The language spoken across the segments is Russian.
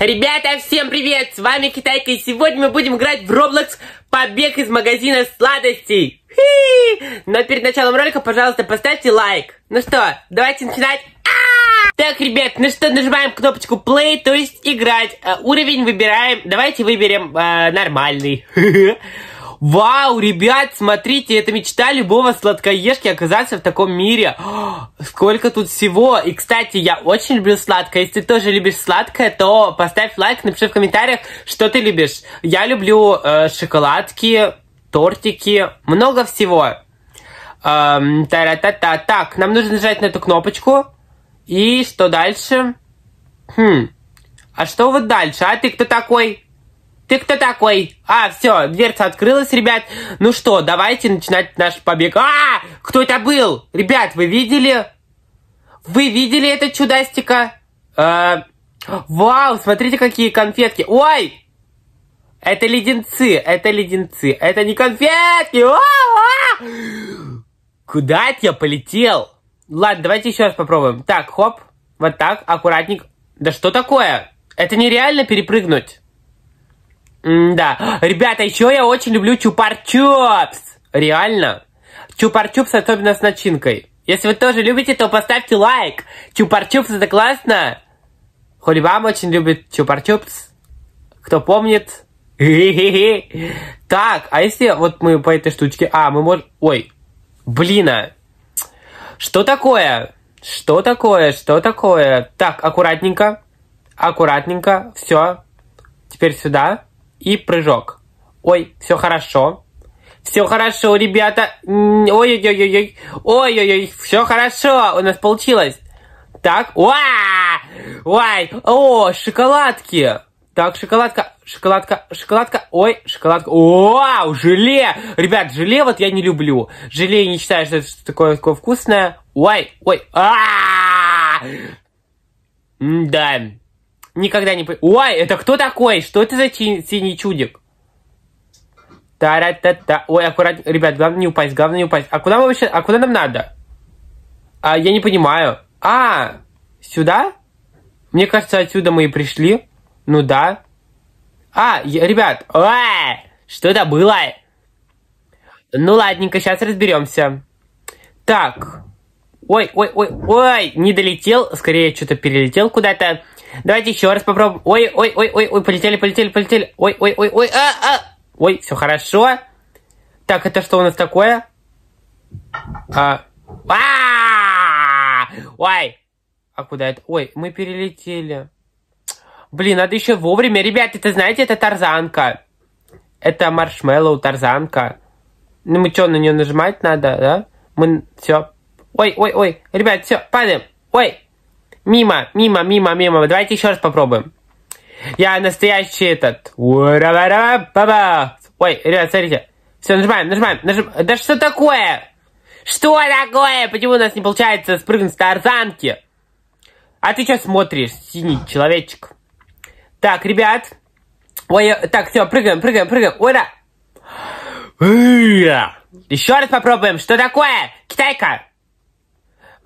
Ребята, всем привет! С вами Китайка, и сегодня мы будем играть в Roblox Побег из магазина сладостей! Хи! Но перед началом ролика, пожалуйста, поставьте лайк. Ну что, давайте начинать. А -а -а! Так, ребят, ну что, нажимаем кнопочку play, то есть играть. Э, уровень выбираем. Давайте выберем э, нормальный. Вау, ребят, смотрите, это мечта любого сладкоежки оказаться в таком мире. О, сколько тут всего. И, кстати, я очень люблю сладкое. Если ты тоже любишь сладкое, то поставь лайк, напиши в комментариях, что ты любишь. Я люблю э, шоколадки, тортики, много всего. Эм, та-ра-та-та. Так, нам нужно нажать на эту кнопочку. И что дальше? Хм. А что вот дальше? А ты кто такой? Ты кто такой? А, все, дверца открылась, ребят. Ну что, давайте начинать наш побег. А, кто это был? Ребят, вы видели? Вы видели это чудастика? А, вау, смотрите, какие конфетки. Ой! Это леденцы, это леденцы, это не конфетки. А, а! Куда это я полетел? Ладно, давайте еще раз попробуем. Так, хоп, вот так, аккуратненько. Да что такое? Это нереально перепрыгнуть. Да. Ребята, еще я очень люблю чупар Реально. чупар особенно с начинкой. Если вы тоже любите, то поставьте лайк. чупар это классно. Холи вам очень любит чупар Кто помнит. Так, а если вот мы по этой штучке... А, мы можем... Ой, блин, а. Что такое? Что такое? Что такое? Так, аккуратненько. Аккуратненько. Все. Теперь сюда и прыжок. Ой, все хорошо. Все хорошо, ребята. Ой-ой-ой-ой. Ой-ой-ой, все хорошо. У нас получилось. Так, уа! Ой, о, шоколадки. Так, шоколадка, шоколадка, шоколадка, ой, шоколадка, вау, желе! Ребят, желе вот я не люблю. Желе не считаю, что это что такое, такое вкусное. Ой, ой, а Да, Никогда не... Ой, это кто такой? Что это за синий чудик? Та-ра-та-та. Ой, аккуратно. Ребят, главное не упасть, главное не упасть. А куда мы вообще... А куда нам надо? А, я не понимаю. А, сюда? Мне кажется, отсюда мы и пришли. Ну да. А, я, ребят, ой, что это было? Ну ладненько, сейчас разберемся. Так. Ой, ой, ой, ой, не долетел. Скорее, что-то перелетел куда-то. Давайте еще раз попробуем. Ой, ой, ой, ой, ой, полетели, полетели, полетели. Ой, ой, ой, ой, а, а. Ой, все хорошо. Так, это что у нас такое? А, а, ой. А куда это? Ой, мы перелетели. Блин, надо еще вовремя. Ребят, это знаете, это тарзанка. Это маршмеллоу тарзанка. Ну мы что, на нее нажимать надо, да? Мы все. Ой, ой, ой. Ребят, все, падаем. Ой, Мимо, мимо, мимо, мимо. Давайте еще раз попробуем. Я настоящий этот. Ой, ребят, смотрите. Все, нажимаем, нажимаем, нажимаем. Да что такое? Что такое? Почему у нас не получается спрыгнуть с тарзанки? А ты что смотришь, синий человечек? Так, ребят. Ой, э, так, все, прыгаем, прыгаем, прыгаем. Ой, да. Еще раз попробуем. Что такое? Китайка.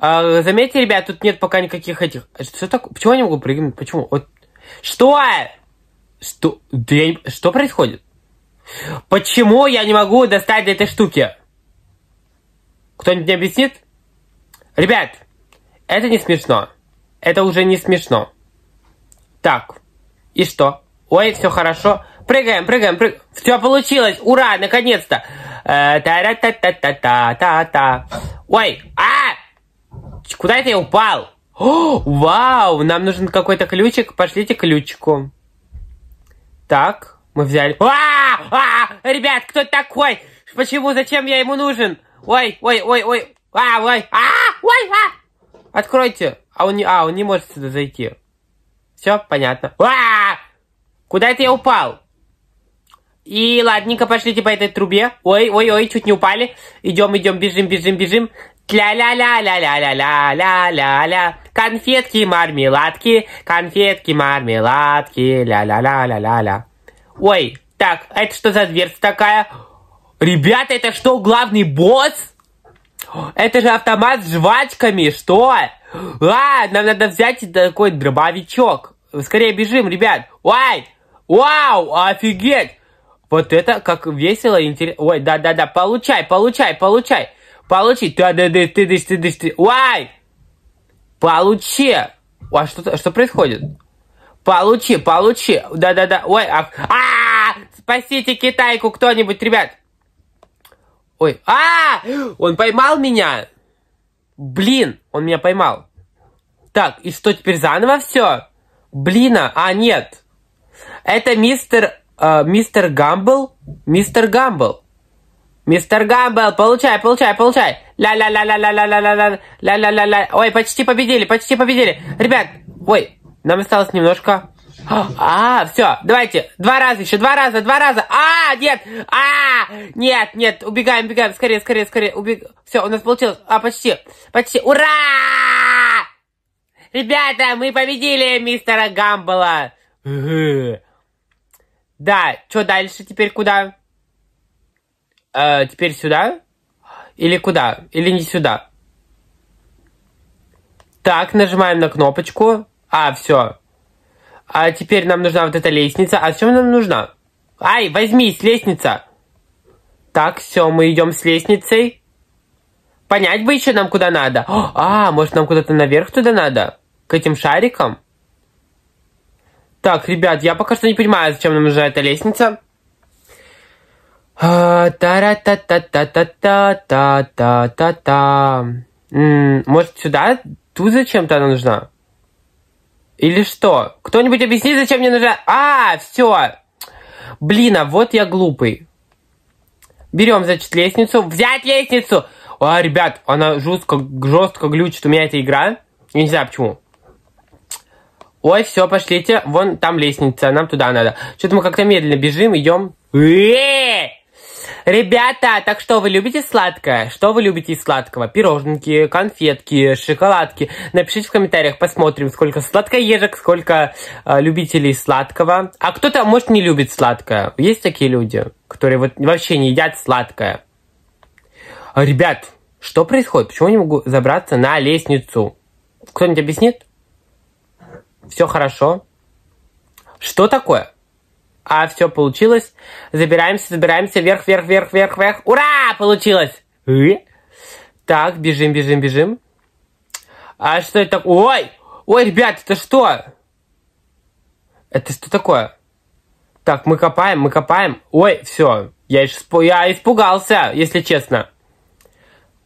А, заметьте, ребят, тут нет пока никаких этих... А что так, Почему я не могу прыгнуть? Почему? Вот... Что? Что? Да я не... Что происходит? Почему я не могу достать до этой штуки? Кто-нибудь мне объяснит? Ребят, это не смешно. Это уже не смешно. Так. И что? Ой, все хорошо. Прыгаем, прыгаем, прыгаем. Все получилось. Ура, наконец-то. Э, та та та та та та та Ой, а! Куда это я упал? О, вау, нам нужен какой-то ключик. Пошлите ключику. Так, мы взяли... А, а, а, ребят, кто такой? Почему, зачем я ему нужен? Ой, ой, ой, ой. А, ой, а, ой, а. Откройте. А он не, а, он не может сюда зайти. Все, понятно. А! Куда это я упал? И ладненько, пошлите по этой трубе. Ой, ой, ой, чуть не упали. Идем, идем, бежим, бежим, бежим. Ля-ля-ля-ля-ля-ля-ля-ля-ля. Конфетки, мармеладки, конфетки, мармеладки, ля-ля-ля-ля-ля-ля. Ой, так, это что за дверца такая? Ребята, это что, главный босс? Это же автомат с жвачками, что? А, нам надо взять такой дробовичок. Скорее бежим, ребят. Ой, вау, офигеть. Вот это как весело и интересно. Ой, да-да-да, получай, получай, получай. Получи. Why? Получи. А что, что происходит? Получи, получи. Да-да-да. Ой, а, а, спасите китайку кто-нибудь, ребят. Ой, а, он поймал меня. Блин, он меня поймал. Так, и что теперь заново все? Блин, а, а нет. Это мистер, э, мистер Гамбл, мистер Гамбл. «Мистер Гамбл, получай, получай, получай! Ля-ля-ля-ля-ля-ля-ля-ля-ля-ля-ля! ля Ой, почти победили, почти победили! Ребят, ой, нам осталось немножко...» А, а все, давайте, два раза еще, два раза, два раза. А, нет, а, нет, нет, убегаем, убегаем, скорее, скорее, скорее, убег... Все, у нас получилось, а, почти, почти, ура! Ребята, мы победили мистера Гамбла. Да, что дальше теперь куда? э, теперь сюда? Или куда? Или не сюда? Так, нажимаем на кнопочку. А, все. А теперь нам нужна вот эта лестница. А чем нам нужна? Ай, возьмись, лестница. Так, все, мы идем с лестницей. Понять бы еще нам куда надо. О, а, может нам куда-то наверх туда надо? К этим шарикам? Так, ребят, я пока что не понимаю, зачем нам нужна эта лестница. А, та-ра-та-та-та-та-та-та-та-та-та. Может, сюда? Тут зачем-то она нужна? Или что? Кто-нибудь объяснит, зачем мне нужна? А, все. Блин, а вот я глупый. Берем, значит, лестницу. Взять лестницу! А, ребят, она жестко, жестко глючит у меня эта игра. Я не знаю, почему. Ой, все, пошлите. Вон там лестница, нам туда надо. Что-то мы как-то медленно бежим, идем. Эээ! Ребята, так что вы любите сладкое? Что вы любите из сладкого? Пироженки, конфетки, шоколадки. Напишите в комментариях, посмотрим, сколько сладкоежек, сколько э, любителей сладкого. А кто-то, может, не любит сладкое. Есть такие люди, которые вот вообще не едят сладкое. А, ребят, что происходит? Почему я не могу забраться на лестницу? Кто-нибудь объяснит? Все хорошо? Что такое? А, все, получилось. Забираемся, забираемся. Вверх, вверх, вверх, вверх, вверх. Ура! Получилось! Так, бежим, бежим, бежим. А что это Ой! Ой, ребят, это что? Это что такое? Так, мы копаем, мы копаем. Ой, все. Я, испу... я испугался, если честно.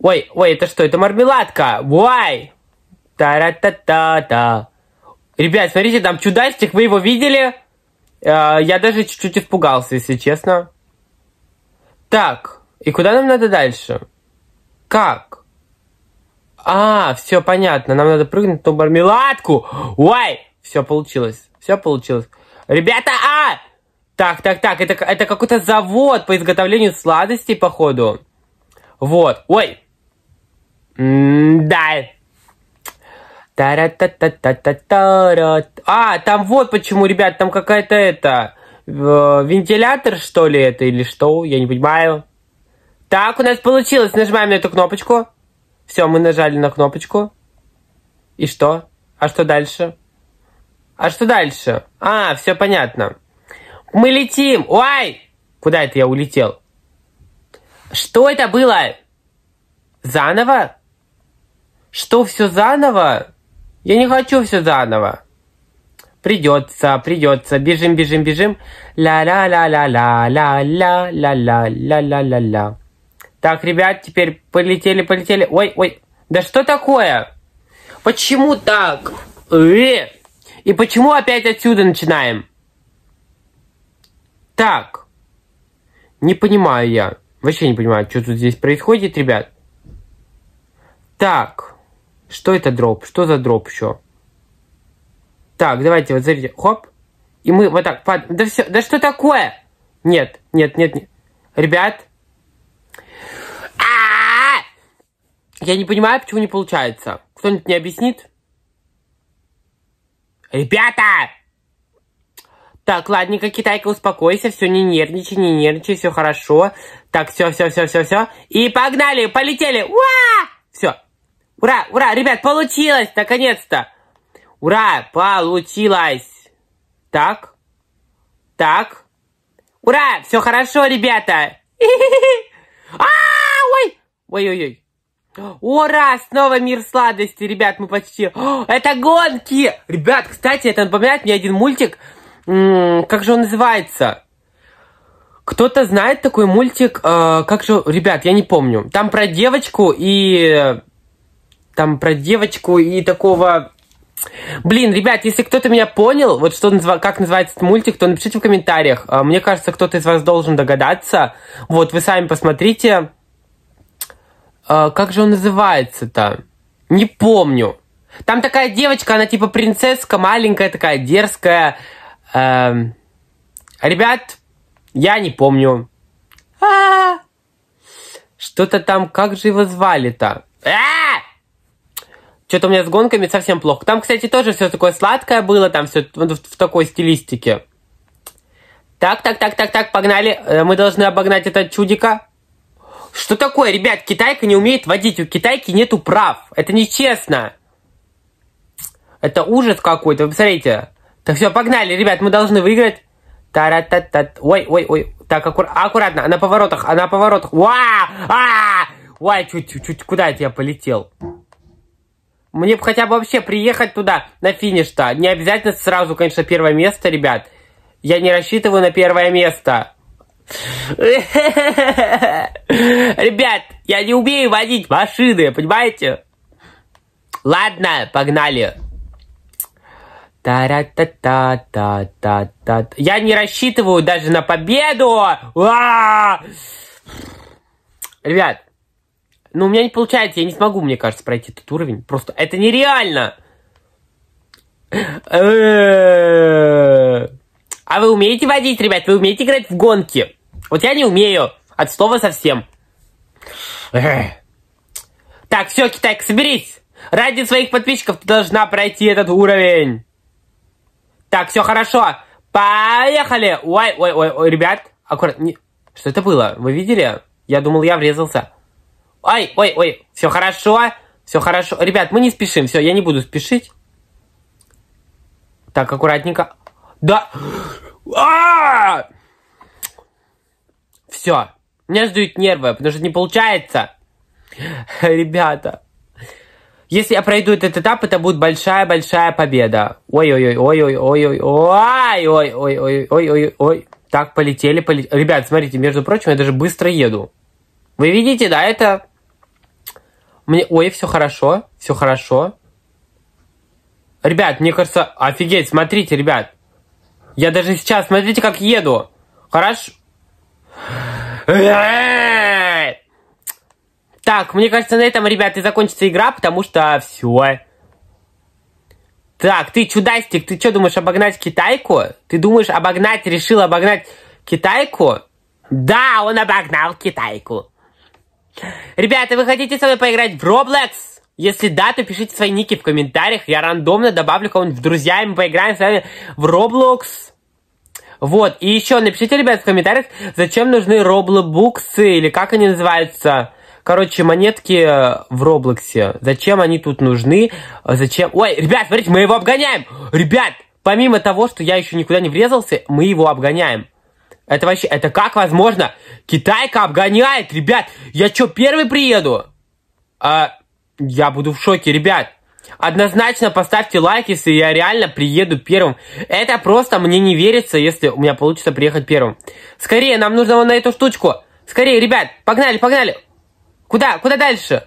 Ой, ой, это что? Это мармеладка. Ой! Та-ра-та-та-та. Ребят, смотрите, там чудастик, вы его видели? А, я даже чуть-чуть испугался, если честно. Так, и куда нам надо дальше? Как? А, все понятно, нам надо прыгнуть на ту мармеладку. Ой, все получилось, все получилось. Ребята, а! Так, так, так, это, это какой-то завод по изготовлению сладостей, походу. Вот, ой. М -м да, Та-ра-та-та-та-та-та-ра. А, там вот почему, ребят, там какая-то это... Э, вентилятор, что ли, это, или что? Я не понимаю. Так, у нас получилось. Нажимаем на эту кнопочку. Все, мы нажали на кнопочку. И что? А что дальше? А что дальше? А, все понятно. Мы летим. Ой! Куда это я улетел? Что это было? Заново? Что все заново? Я не хочу все заново. Придется, придется. Бежим, бежим, бежим. Ля-ля-ля-ля-ля-ля-ля-ля-ля-ля-ля-ля. Так, ребят, теперь полетели, полетели. Ой, ой. Да что такое? Почему так? Э? И почему опять отсюда начинаем? Так. Не понимаю я. Вообще не понимаю, что тут здесь происходит, ребят. Так. Что это дроп? Что за дроп еще? Так, давайте, вот смотрите, хоп. И мы вот так падаем. Да все, да что такое? Нет, нет, нет, нет. Ребят. А -а -а! Я не понимаю, почему не получается. Кто-нибудь мне объяснит? Ребята! Так, ладненько, Китайка, успокойся, все, не нервничай, не нервничай, все хорошо. Так, все, все, все, все, все. И погнали, полетели. Уа! Все, Ура, ура, ребят, получилось, наконец-то. Ура, получилось. Так, так. Ура, все хорошо, ребята. А, ой, ой-ой-ой. Ура! Снова мир сладости, ребят, мы почти... это гонки! Ребят, кстати, это напоминает мне один мультик. как же он называется? Кто-то знает такой мультик, э, как же... Ребят, я не помню. Там про девочку и там про девочку и такого Блин, ребят, если кто-то меня понял, вот что как называется этот мультик, то напишите в комментариях. А, мне кажется, кто-то из вас должен догадаться. Вот, вы сами посмотрите. А, как же он называется-то? Не помню. Там такая девочка, она типа принцесска, маленькая такая, дерзкая. Эм, ребят, я не помню. А! Что-то там, как же его звали-то? А! Что-то у меня с гонками совсем плохо. Там, кстати, тоже все такое сладкое было, там все в такой стилистике. Так, так, так, так, так, погнали. Э, мы должны обогнать это чудика. Что такое, ребят? Китайка не умеет водить. У китайки нету прав. Это нечестно. Это ужас какой-то. Вы посмотрите. Так, все, погнали, ребят. Мы должны выиграть. Та-ра-та-та. Ой, ой, ой. Так, аккур... аккуратно. На поворотах, на поворотах. Уа! А! Ой, чуть-чуть, куда я полетел? Мне бы хотя бы вообще приехать туда, на финиш-то. Не обязательно сразу, конечно, первое место, ребят. Я не рассчитываю на первое место. Ребят, я не умею водить машины, понимаете? Ладно, погнали. Та-ра-та-та-та-та-та. Я не рассчитываю даже на победу. А! Ребят, но ну, у меня не получается, я не смогу, мне кажется, пройти этот уровень. Просто это нереально! А вы умеете водить, ребят? Вы умеете играть в гонки? Вот я не умею. От слова совсем. Так, все, Китайка, соберись. Ради своих подписчиков ты должна пройти этот уровень. Так, все хорошо. Поехали. Ой, ой, ой, ой ребят. Аккуратно. Что это было? Вы видели? Я думал, я врезался. Ой, ой, ой, все хорошо, все хорошо. Ребят, мы не спешим, все, я не буду спешить. Так, аккуратненько. Да. Все. Меня сдают нервы, потому что не получается. Ребята. Если я пройду этот этап, это будет большая-большая победа. Ой-ой-ой-ой-ой-ой-ой-ой-ой-ой-ой-ой. Так, полетели, полетели. Ребят, смотрите, между прочим, я даже быстро еду. Вы видите, да, это мне, ой, все хорошо, все хорошо. Ребят, мне кажется, офигеть, смотрите, ребят. Я даже сейчас, смотрите, как еду. Хорошо. Так, мне кажется, на этом, ребят, и закончится игра, потому что все. Так, ты чудастик, ты что думаешь обогнать китайку? Ты думаешь обогнать, решил обогнать китайку? Да, он обогнал китайку. Ребята, вы хотите со мной поиграть в Roblox? Если да, то пишите свои ники в комментариях. Я рандомно добавлю кого-нибудь в друзья, и мы поиграем с вами в Roblox. Вот, и еще напишите, ребят, в комментариях, зачем нужны роблобуксы, или как они называются. Короче, монетки э, в Роблоксе. Зачем они тут нужны? Зачем... Ой, ребят, смотрите, мы его обгоняем! Ребят, помимо того, что я еще никуда не врезался, мы его обгоняем. Это вообще, это как возможно? Китайка обгоняет, ребят. Я что, первый приеду? А, я буду в шоке, ребят. Однозначно поставьте лайк, если я реально приеду первым. Это просто мне не верится, если у меня получится приехать первым. Скорее, нам нужно вон на эту штучку. Скорее, ребят, погнали, погнали. Куда, куда дальше?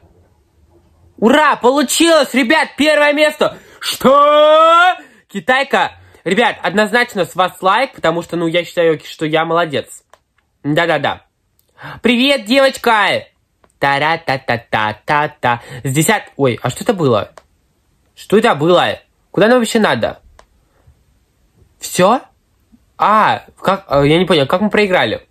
Ура, получилось, ребят, первое место. Что? Китайка Ребят, однозначно с вас лайк, потому что, ну, я считаю, что я молодец. Да-да-да. Привет, девочка! Та-ра-та-та-та-та-та. С десят... Ой, а что это было? Что это было? Куда нам вообще надо? Все? А, как... Э, я не понял, как мы проиграли?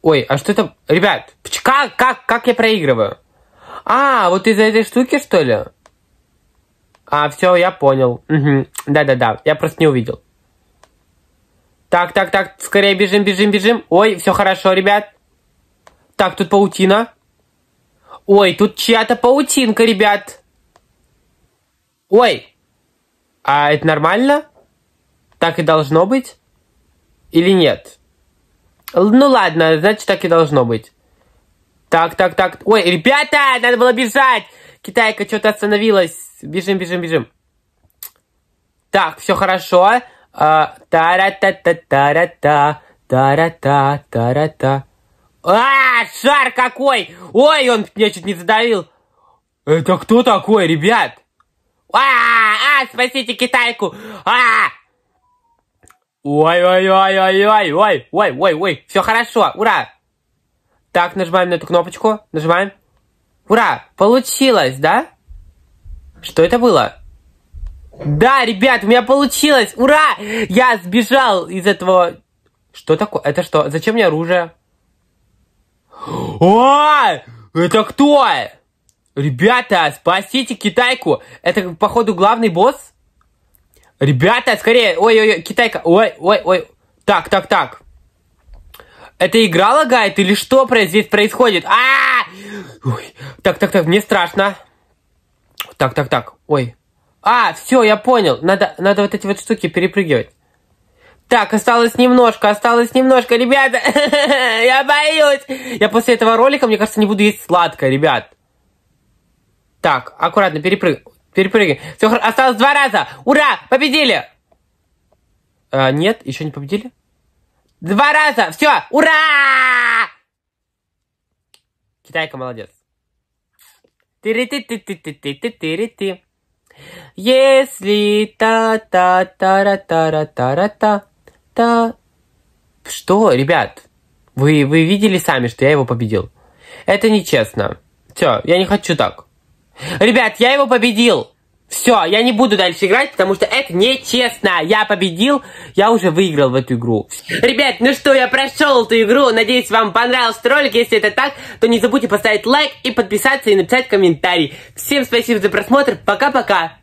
Ой, а что это... Ребят, как, как, как я проигрываю? А, вот из-за этой штуки, что ли? А, все, я понял. Угу. Да-да-да, я просто не увидел. Так, так, так, скорее бежим, бежим, бежим. Ой, все хорошо, ребят. Так, тут паутина. Ой, тут чья-то паутинка, ребят. Ой. А это нормально? Так и должно быть? Или нет? Ну ладно, значит так и должно быть. Так, так, так. Ой, ребята, надо было бежать. Китайка что-то остановилась. Бежим, бежим, бежим. Так, все хорошо. А, Та-ра-та-та-та-ра-та. Та-ра-та-та-ра-та. А, шар какой! Ой, он меня чуть не задавил. Это кто такой, ребят? А, а, спасите китайку! А! Ой, ой, ой, ой, ой, ой, ой, ой, ой, все хорошо, ура! Так, нажимаем на эту кнопочку, нажимаем. Ура, получилось, да? Что это было? Да, ребят, у меня получилось! Ура! Я сбежал из этого... Что такое? Это что? Зачем мне оружие? О! Это кто? Ребята, спасите китайку! Это, походу, главный босс? Ребята, скорее! Ой-ой-ой, китайка! Ой-ой-ой! Так, так, так. Это игра лагает или что здесь происходит? А! -а! Ой. Так, так, так, мне страшно. Так, так, так. Ой. А, все, я понял. Надо, надо вот эти вот штуки перепрыгивать. Так, осталось немножко, осталось немножко, ребята. я боюсь. Я после этого ролика, мне кажется, не буду есть сладкое, ребят. Так, аккуратно перепрыг... перепрыгивай. Все, осталось два раза. Ура, победили. А, нет, еще не победили. Два раза, все, ура! Китайка молодец. Ты-ри-ты-ты-ты-ты-ты-ты-ты-ты. Если та-та-та-ра-та-ра-та-ра-та. -та. Что, ребят? Вы, вы видели сами, что я его победил? Это нечестно. Все, я не хочу так. Ребят, я его победил! Все, я не буду дальше играть, потому что это нечестно. Я победил, я уже выиграл в эту игру. Ребят, ну что, я прошел эту игру. Надеюсь, вам понравился ролик. Если это так, то не забудьте поставить лайк и подписаться и написать комментарий. Всем спасибо за просмотр. Пока-пока.